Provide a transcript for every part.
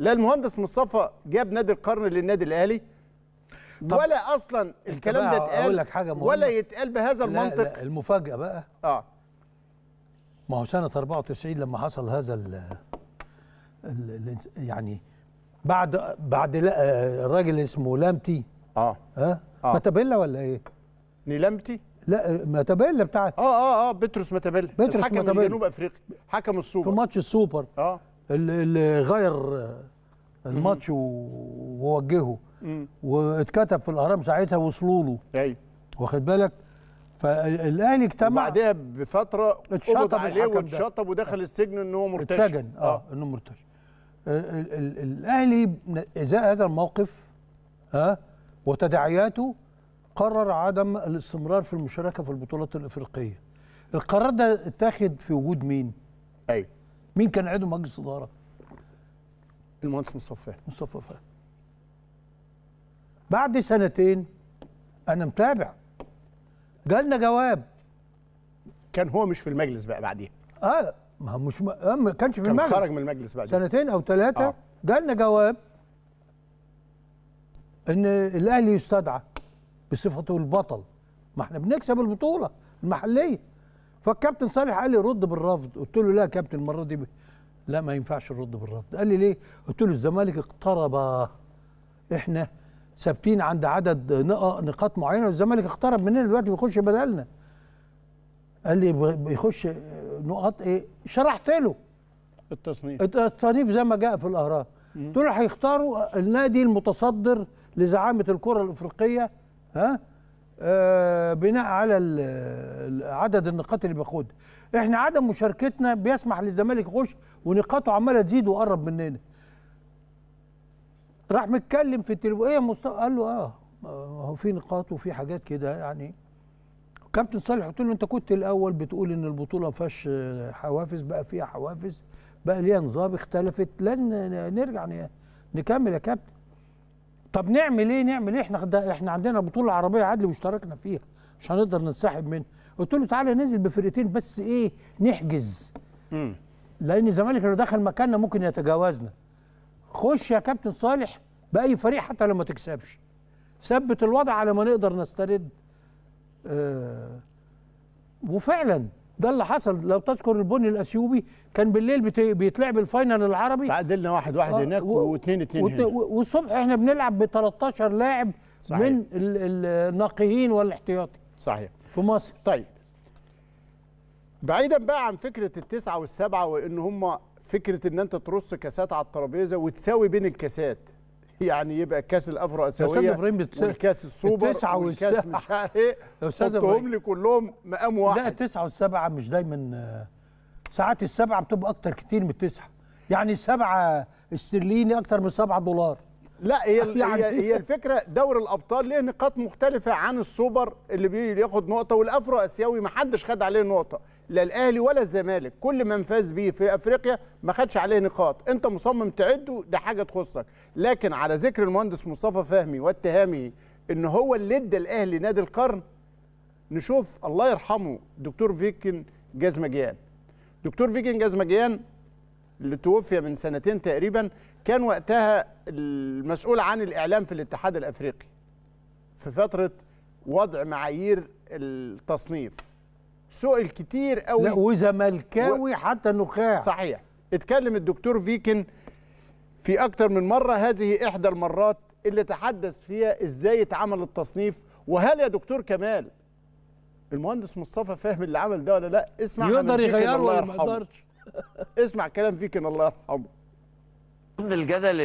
لا المهندس مصطفى جاب نادي القرن للنادي الاهلي ولا اصلا الكلام ده اتقال ولا يتقال بهذا المنطق لا لا المفاجاه بقى اه ما هو سنه 94 لما حصل هذا الـ الـ يعني بعد بعد الراجل اسمه لامتي اه ها آه. متابيلا ولا ايه؟ نيلامتي؟ لا متابيلا بتاع اه اه اه بتروس متابيلا بتروس متابيلا جنوب افريقيا حكم السوبر في ماتش السوبر اه اللي غير الماتش ووجهه واتكتب في الاهرام ساعتها وصلوا له ايوه واخد بالك فالاهلي اجتمع بعدها بفتره اتشطب عليه واتشطب ودخل السجن ان هو مرتشي اتسجن اه, آه. انه مرتشي الاهلي ازاء هذا الموقف ها وتداعياته قرر عدم الاستمرار في المشاركه في البطولات الافريقيه القرار ده اتاخد في وجود مين ايوه مين كان عضو مجلس اداره؟ المهندس مصطفى مصطفى بعد سنتين انا متابع جالنا جواب كان هو مش في المجلس بقى بعديها اه ما مش آه، ما, كانش في كان المجلس خرج من المجلس بعديها سنتين او ثلاثه آه. جالنا جواب ان الاهلي يستدعى بصفته البطل ما احنا بنكسب البطوله المحليه فالكابتن صالح قال لي رد بالرفض قلت له لا يا كابتن المره دي ب... لا ما ينفعش الرد بالرفض قال لي ليه قلت له الزمالك اقترب احنا ثابتين عند عدد نقاط معينه والزمالك اقترب مننا دلوقتي بيخش بدلنا قال لي بيخش نقاط ايه شرحت له التصنيف التصنيف زي ما جاء في الاهرام قلت له هيختاروا النادي المتصدر لزعامه الكره الافريقيه ها آه، بناء على عدد النقاط اللي بياخدها احنا عدم مشاركتنا بيسمح للزمالك يخش ونقاطه عماله تزيد وقرب مننا راح متكلم في التليفون ايه يا مصطفى قال له اه, آه، هو في نقاط وفي حاجات كده يعني كابتن صالح قلت له انت كنت الاول بتقول ان البطوله ما فيهاش حوافز بقى فيها حوافز بقى ليها نظام اختلفت لازم نرجع نكمل يا كابتن طب نعمل ايه نعمل ايه احنا احنا عندنا بطوله عربيه عدل واشتركنا فيها مش هنقدر ننسحب منها قلت له تعالى ننزل بفرقتين بس ايه نحجز مم. لان الزمالك لو دخل مكاننا ممكن يتجاوزنا خش يا كابتن صالح باي فريق حتى لو ما تكسبش ثبت الوضع على ما نقدر نسترد آه وفعلا ده اللي حصل لو تذكر البني الاثيوبي كان بالليل بيتلعب الفاينل العربي تعادلنا واحد واحد آه هناك واثنين اثنين هنا والصبح احنا بنلعب ب 13 لاعب صحيح. من الناقهين والاحتياطي صحيح في مصر طيب بعيدا بقى عن فكره التسعه والسبعه وان هم فكره ان انت ترص كاسات على الترابيزه وتساوي بين الكاسات يعني يبقى كاس الافرو اسيويه والكاس السوبر التسعة والكاس مش عارف ايه حطهم لي كلهم مقام واحد لا التسعه والسبعه مش دايما آه، ساعات السبعه بتبقى اكتر كتير من التسعه يعني سبعه استرليني اكتر من سبعه دولار لا هي يعني هي الفكره دور الابطال ليه نقاط مختلفه عن السوبر اللي بياخد نقطه والافرو اسيوي ما حدش خد عليه نقطه لا الاهلي ولا الزمالك كل من فاز بيه في افريقيا ما خدش عليه نقاط انت مصمم تعده ده حاجه تخصك لكن على ذكر المهندس مصطفى فهمي واتهامه ان هو اللي ادى الاهلي نادي القرن نشوف الله يرحمه دكتور فيكن جازمجيان دكتور فيكن جازمجيان اللي توفي من سنتين تقريبا كان وقتها المسؤول عن الاعلام في الاتحاد الافريقي في فتره وضع معايير التصنيف سئل كتير قوي لا وزملكاوي و... حتى النخاع صحيح اتكلم الدكتور فيكن في اكتر من مره هذه احدى المرات اللي تحدث فيها ازاي اتعمل التصنيف وهل يا دكتور كمال المهندس مصطفى فاهم اللي عمل ده ولا لا اسمع يقدر يغيره ولا ما يقدرش اسمع كلام فيكن الله يرحمه ضمن الجدل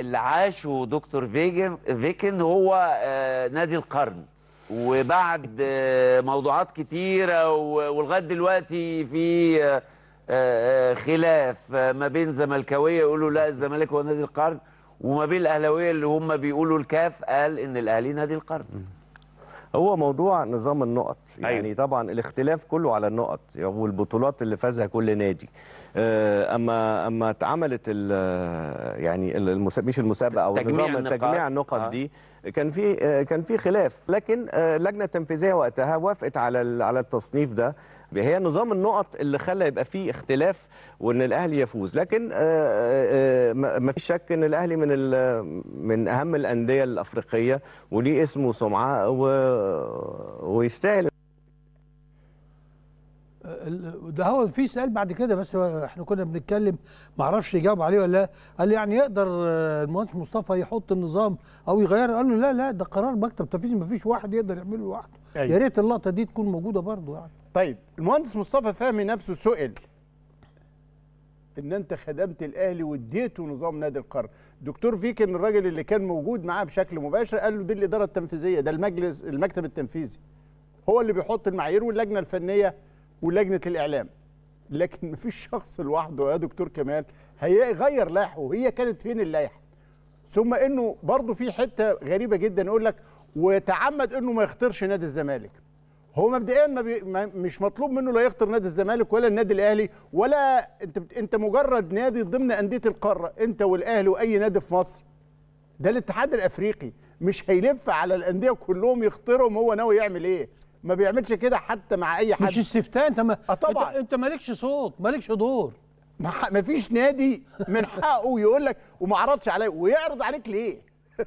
اللي عاشه دكتور فيجن فيكن هو آه، نادي القرن وبعد موضوعات كتيرة ولغاية دلوقتي في آه، آه، آه، خلاف ما بين زملكاوية يقولوا لا الزمالك هو نادي القرن وما بين الأهلاوية اللي هم بيقولوا الكاف قال إن الأهلي نادي القرن هو موضوع نظام النقط أيوه. يعني طبعا الاختلاف كله على النقط والبطولات اللي فازها كل نادي اما اما اتعملت يعني مش المسابقه او نظام تجميع النقط دي كان في كان في خلاف لكن اللجنه التنفيذيه وقتها وافقت على على التصنيف ده هي نظام النقط اللي خلى يبقى فيه اختلاف وان الاهلي يفوز لكن آه، آه، ما فيش شك ان الاهلي من من اهم الانديه الافريقيه وليه اسمه وسمعه ويستاهل ده هو في سؤال بعد كده بس احنا كنا بنتكلم ما اعرفش يجاوب عليه ولا لا قال لي يعني يقدر المهندس مصطفى يحط النظام او يغيره قال له لا لا ده قرار مكتب تنفيذي ما فيش واحد يقدر يعمله لوحده أيوة. يا ريت اللقطه دي تكون موجوده برضه يعني طيب المهندس مصطفى فهمي نفسه سئل ان انت خدمت الاهلي واديته نظام نادي القرن دكتور فيك ان الراجل اللي كان موجود معاه بشكل مباشر قال له دي الاداره التنفيذيه ده المجلس المكتب التنفيذي هو اللي بيحط المعايير واللجنه الفنيه ولجنه الاعلام لكن مفيش شخص لوحده يا دكتور كمال هيغير لائحه هي كانت فين اللائحه ثم انه برضه في حته غريبه جدا يقول لك وتعمد انه ما يختارش نادي الزمالك هو مبدئيا ما بي... ما مش مطلوب منه لا يخطر نادي الزمالك ولا النادي الاهلي ولا انت انت مجرد نادي ضمن انديه القاره انت والاهلي واي نادي في مصر ده الاتحاد الافريقي مش هيلف على الانديه كلهم يخطرهم هو ناوي يعمل ايه ما بيعملش كده حتى مع اي حد مش استفتاء انت ما آه، طبعا انت مالكش صوت مالكش دور ما فيش نادي من حقه يقول لك وما عرضش عليا ويعرض عليك ليه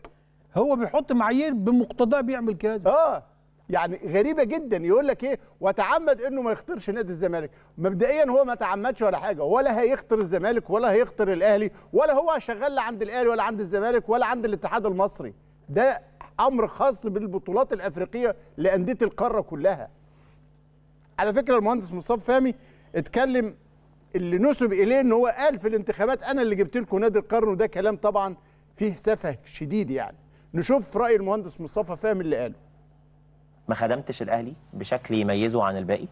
هو بيحط معايير بمقتضاه بيعمل كذا اه يعني غريبه جدا يقول لك ايه وتعمد انه ما يخطرش نادي الزمالك مبدئيا هو ما تعمدش ولا حاجه ولا هيخطر الزمالك ولا هيخطر الاهلي ولا هو شغال عند الاهلي ولا عند الزمالك ولا عند الاتحاد المصري ده امر خاص بالبطولات الافريقيه لانديه القاره كلها على فكره المهندس مصطفى فهمي اتكلم اللي نسب اليه ان هو قال في الانتخابات انا اللي جبت لكم نادي القرن وده كلام طبعا فيه سفه شديد يعني نشوف راي المهندس مصطفى فهمي اللي قاله ما خدمتش الاهلي بشكل يميزه عن الباقي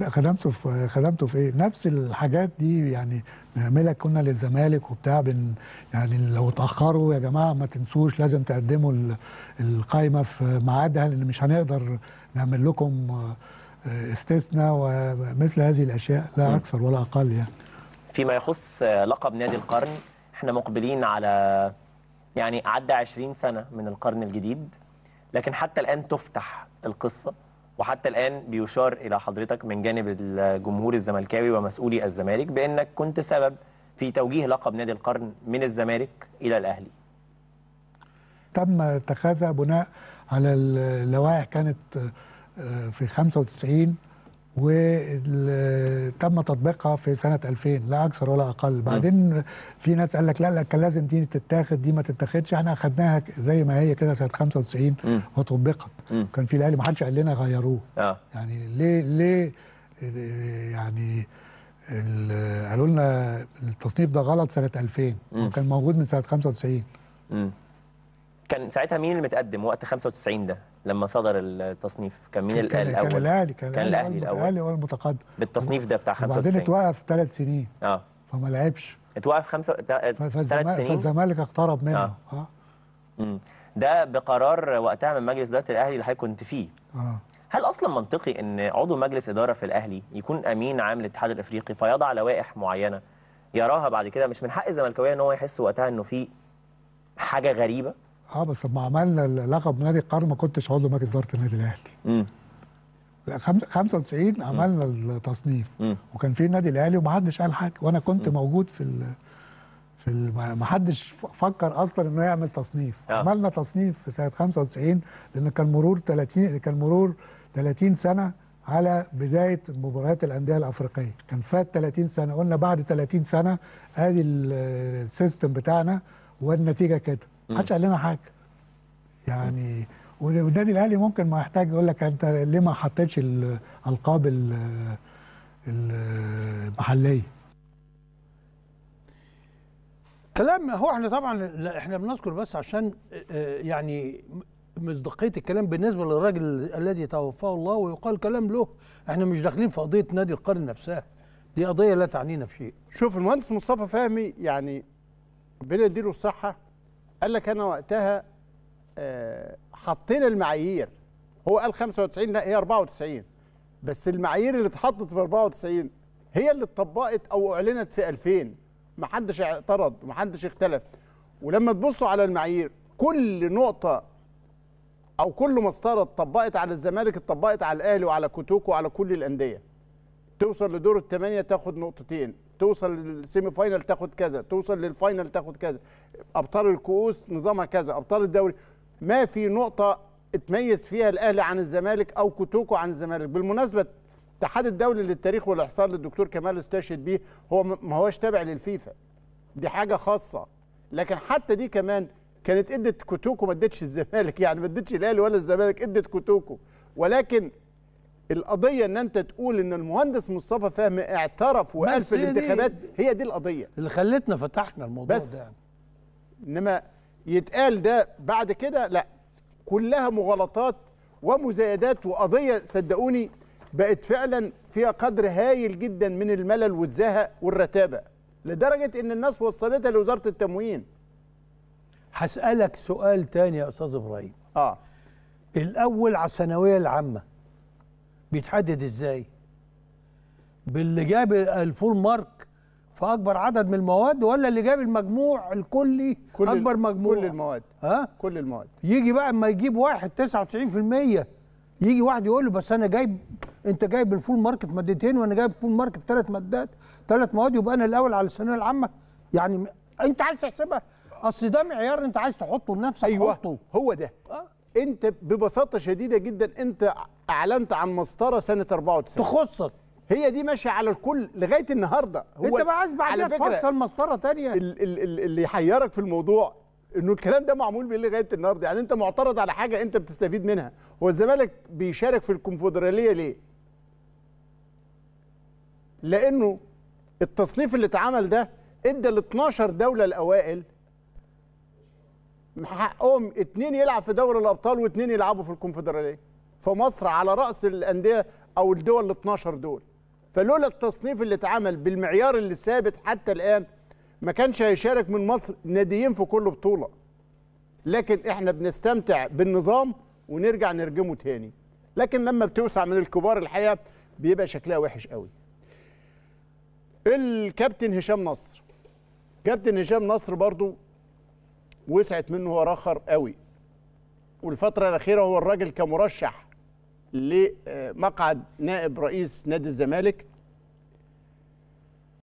لا خدمته في خدمته في ايه؟ نفس الحاجات دي يعني بنعملها كنا للزمالك وبتاع بن يعني لو اتاخروا يا جماعه ما تنسوش لازم تقدموا القايمه في ميعادها لان مش هنقدر نعمل لكم آه، استثناء ومثل هذه الاشياء لا اكثر ولا اقل يعني. فيما يخص لقب نادي القرن احنا مقبلين على يعني عدى 20 سنه من القرن الجديد لكن حتى الان تفتح القصه وحتى الآن بيشار إلى حضرتك من جانب الجمهور الزملكاوي ومسؤولي الزمالك بأنك كنت سبب في توجيه لقب نادي القرن من الزمالك إلى الأهلي تم اتخاذها بناء على اللوائح كانت آه، في 95 وتم تطبيقها في سنه 2000 لا اكثر ولا اقل بعدين في ناس قال لك لا لا كان لازم دي تتاخد دي ما تتاخدش احنا اخدناها زي ما هي كده سنه 95 وطبقت كان في الاهلي ما حدش قال لنا غيروه آه. يعني ليه ليه يعني قالوا لنا التصنيف ده غلط سنه 2000 وكان موجود من سنه 95 م. كان ساعتها مين اللي متقدم وقت 95 ده لما صدر التصنيف كان مين كان الاول كان الاهلي كان, كان الاهلي الاول الاهلي هو المتقدم بالتصنيف ده بتاع 95 وبعدين اتوقف ثلاث سنين اه فما لعبش اتوقف خمسة ثلاث سنين فالزمالك اقترب منه اه, آه. ده بقرار وقتها من مجلس اداره الاهلي اللي كنت فيه اه هل اصلا منطقي ان عضو مجلس اداره في الاهلي يكون امين عام للاتحاد الافريقي فيضع لوائح معينه يراها بعد كده مش من حق الزملكاويه ان هو يحس وقتها انه في حاجه غريبه اه بس لما عملنا لقب نادي القرن ما كنتش عضو مجلس اداره النادي الاهلي. امم 95 عملنا التصنيف وكان في النادي الاهلي ومحدش قال حاجه وانا كنت موجود في ال... في ما حدش فكر اصلا انه يعمل تصنيف آه. عملنا تصنيف في سنه 95 لان كان مرور 30 كان مرور 30 سنه على بدايه مباريات الانديه الافريقيه كان فات 30 سنه قلنا بعد 30 سنه ادي السيستم بتاعنا والنتيجه كده حدش قال لنا حاجه يعني والنادي الاهلي ممكن ما يحتاج يقول لك انت ليه ما حطيتش الالقاب المحليه كلام هو احنا طبعا احنا بنذكر بس عشان آه، يعني مصداقيه الكلام بالنسبه للراجل الذي توفاه الله ويقال كلام له احنا مش داخلين في قضيه نادي القرن نفسها دي قضيه لا تعنينا في شيء شوف المهندس مصطفى فهمي يعني ربنا يديله الصحه قال لك انا وقتها آه، حطينا المعايير هو قال 95 لا هي 94 بس المعايير اللي اتحطت في 94 هي اللي اتطبقت او اعلنت في 2000 محدش اعترض حدش اختلف ولما تبصوا على المعايير كل نقطه او كل مسطره اتطبقت على الزمالك اتطبقت على الاهلي وعلى كوتوكو وعلى كل الانديه توصل لدور الثمانيه تاخد نقطتين توصل للسيمي فاينال تاخد كذا توصل للفاينال تاخد كذا ابطال الكؤوس نظامها كذا ابطال الدوري ما في نقطه اتميز فيها الاهلي عن الزمالك او كوتوكو عن الزمالك بالمناسبه الاتحاد الدولي للتاريخ والاحصاء اللي الدكتور كمال استشهد بيه هو ما هوش تابع للفيفا دي حاجه خاصه لكن حتى دي كمان كانت ادت كوتوكو ما ادتش الزمالك يعني ما ادتش الاهلي ولا الزمالك ادت كوتوكو ولكن القضيه ان انت تقول ان المهندس مصطفى فهمي اعترف وقال في الانتخابات هي دي القضيه اللي خلتنا فتحنا الموضوع بس ده انما يتقال ده بعد كده لا كلها مغالطات ومزايدات وقضيه صدقوني بقت فعلا فيها قدر هايل جدا من الملل والزهق والرتابه لدرجه ان الناس وصلتها لوزاره التموين هسالك سؤال تاني يا استاذ ابراهيم اه الاول على الثانويه العامه بيتحدد ازاي باللي جاب الفول مارك في اكبر عدد من المواد ولا اللي جاب المجموع الكلي كل اكبر مجموع كل المواد ها كل المواد يجي بقى اما يجيب واحد 99% يجي واحد يقول له بس انا جايب انت جايب الفول مارك في مادتين وانا جايب فول مارك في ثلاث مادات ثلاث مواد يبقى انا الاول على الثانويه العامه يعني انت عايز تحسبها اصل ده معيار انت عايز تحطه لنفسك ايوه حطه. هو ده آه. انت ببساطه شديده جدا انت اعلنت عن مسطره سنه 94 تخصك هي دي ماشيه على الكل لغايه النهارده هو انت بقى عايز كده تفصل مسطره ثانيه اللي يحيرك في الموضوع انه الكلام ده معمول بيه لغايه النهارده يعني انت معترض على حاجه انت بتستفيد منها هو الزمالك بيشارك في الكونفدراليه ليه لانه التصنيف اللي اتعمل ده ادى ل 12 دوله الاوائل حقهم اتنين يلعب في دوري الابطال واتنين يلعبوا في الكونفدراليه فمصر على راس الانديه او الدول ال 12 دول فلولا التصنيف اللي اتعمل بالمعيار اللي ثابت حتى الان ما كانش هيشارك من مصر ناديين في كل بطوله لكن احنا بنستمتع بالنظام ونرجع نرجمه تاني لكن لما بتوسع من الكبار الحقيقه بيبقى شكلها وحش قوي الكابتن هشام نصر كابتن هشام نصر برضو وسعت منه وراخر قوي والفتره الاخيره هو الراجل كمرشح لمقعد نائب رئيس نادي الزمالك